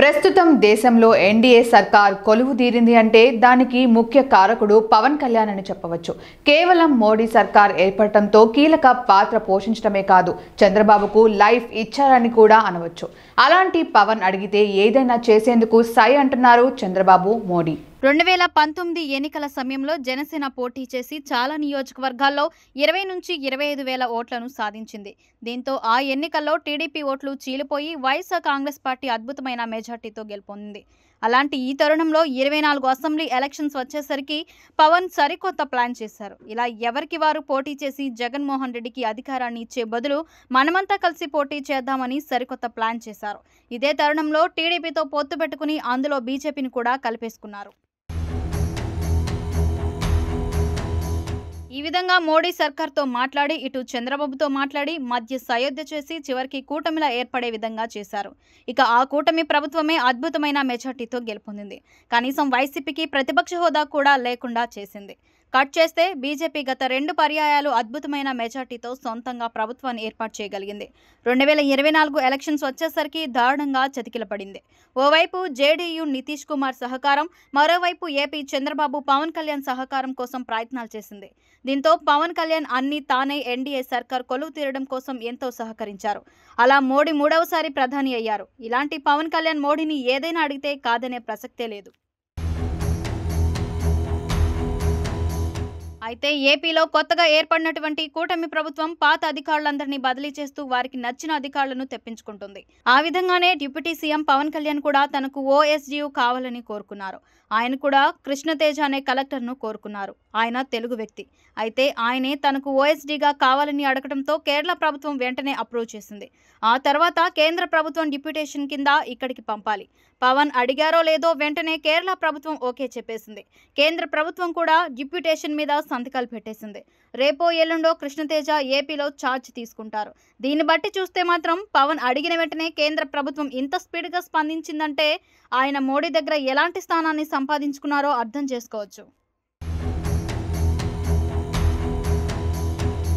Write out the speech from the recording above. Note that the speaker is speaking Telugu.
ప్రస్తుతం దేశంలో ఎన్డీఏ సర్కార్ కొలువు తీరింది అంటే దానికి ముఖ్య కారకుడు పవన్ కళ్యాణ్ అని చెప్పవచ్చు కేవలం మోడీ సర్కార్ ఏర్పడటంతో కీలక పాత్ర పోషించడమే కాదు చంద్రబాబుకు లైఫ్ ఇచ్చారని కూడా అనవచ్చు అలాంటి పవన్ అడిగితే ఏదైనా చేసేందుకు సై అంటున్నారు చంద్రబాబు మోడీ రెండు వేల పంతొమ్మిది ఎన్నికల సమయంలో జనసేన పోటీ చేసి చాలా నియోజకవర్గాల్లో ఇరవై నుంచి ఇరవై ఐదు వేల ఓట్లను సాధించింది దీంతో ఆ ఎన్నికల్లో టీడీపీ ఓట్లు చీలిపోయి వైఎస్ఆర్ కాంగ్రెస్ పార్టీ అద్భుతమైన మెజార్టీతో గెలుపొందింది అలాంటి ఈ తరుణంలో ఇరవై నాలుగు అసెంబ్లీ ఎలక్షన్స్ వచ్చేసరికి పవన్ సరికొత్త ప్లాన్ చేశారు ఇలా ఎవరికి వారు పోటీ చేసి జగన్మోహన్ రెడ్డికి అధికారాన్ని ఇచ్చే బదులు మనమంతా కలిసి పోటీ చేద్దామని సరికొత్త ప్లాన్ చేశారు ఇదే తరుణంలో టీడీపీతో పొత్తు పెట్టుకుని అందులో బీజేపీని కూడా కలిపేసుకున్నారు విధంగా మోడీ సర్కార్తో మాట్లాడి ఇటు చంద్రబాబుతో మాట్లాడి మధ్య సయోధ్య చేసి చివరికి కూటమిలా ఏర్పడే విధంగా చేశారు ఇక ఆ కూటమి ప్రభుత్వమే అద్భుతమైన మెజార్టీతో గెలుపొందింది కనీసం వైసీపీకి ప్రతిపక్ష హోదా కూడా లేకుండా చేసింది కట్ చేస్తే బీజేపీ గత రెండు పర్యాయాలు అద్భుతమైన మెజార్టీతో సొంతంగా ప్రభుత్వాన్ని ఏర్పాటు చేయగలిగింది రెండు వేల ఇరవై నాలుగు ఎలక్షన్స్ వచ్చేసరికి దారుణంగా చతికిలపడింది ఓవైపు జేడీయూ నితీష్ కుమార్ సహకారం మరోవైపు ఏపీ చంద్రబాబు పవన్ కళ్యాణ్ సహకారం కోసం ప్రయత్నాలు చేసింది దీంతో పవన్ కళ్యాణ్ అన్ని తానే ఎన్డీఏ సర్కార్ కొలువు తీరడం కోసం ఎంతో సహకరించారు అలా మోడీ మూడవసారి ప్రధాని అయ్యారు ఇలాంటి పవన్ కళ్యాణ్ మోడీని ఏదైనా అడిగితే కాదనే ప్రసక్తే లేదు అయితే ఏపీలో కొత్తగా ఏర్పడినటువంటి కూటమి ప్రభుత్వం పాత అధికారులందరినీ బదిలీ చేస్తూ వారికి నచ్చిన అధికారులను తెప్పించుకుంటుంది ఆ విధంగానే డిప్యూటీ సీఎం పవన్ కళ్యాణ్ కూడా తనకు ఓఎస్జీయు కావాలని కోరుకున్నారు ఆయన కూడా కృష్ణతేజ అనే కలెక్టర్ను కోరుకున్నారు ఆయన తెలుగు వ్యక్తి అయితే ఆయనే తనకు ఓఎస్డీగా కావాలని అడగడంతో కేరళ ప్రభుత్వం వెంటనే అప్రూవ్ చేసింది ఆ తర్వాత కేంద్ర ప్రభుత్వం డిప్యూటేషన్ కింద ఇక్కడికి పంపాలి పవన్ అడిగారో లేదో వెంటనే కేరళ ప్రభుత్వం ఓకే చెప్పేసింది కేంద్ర ప్రభుత్వం కూడా డిప్యూటేషన్ మీద సంతకాలు పెట్టేసింది రేపో ఎల్లుండో కృష్ణతేజ ఏపీలో ఛార్జ్ తీసుకుంటారు దీన్ని బట్టి చూస్తే మాత్రం పవన్ అడిగిన వెంటనే కేంద్ర ప్రభుత్వం ఇంత స్పీడ్గా స్పందించిందంటే ఆయన మోడీ దగ్గర ఎలాంటి స్థానాన్ని సంపాదించుకున్నారో అర్థం చేసుకోవచ్చు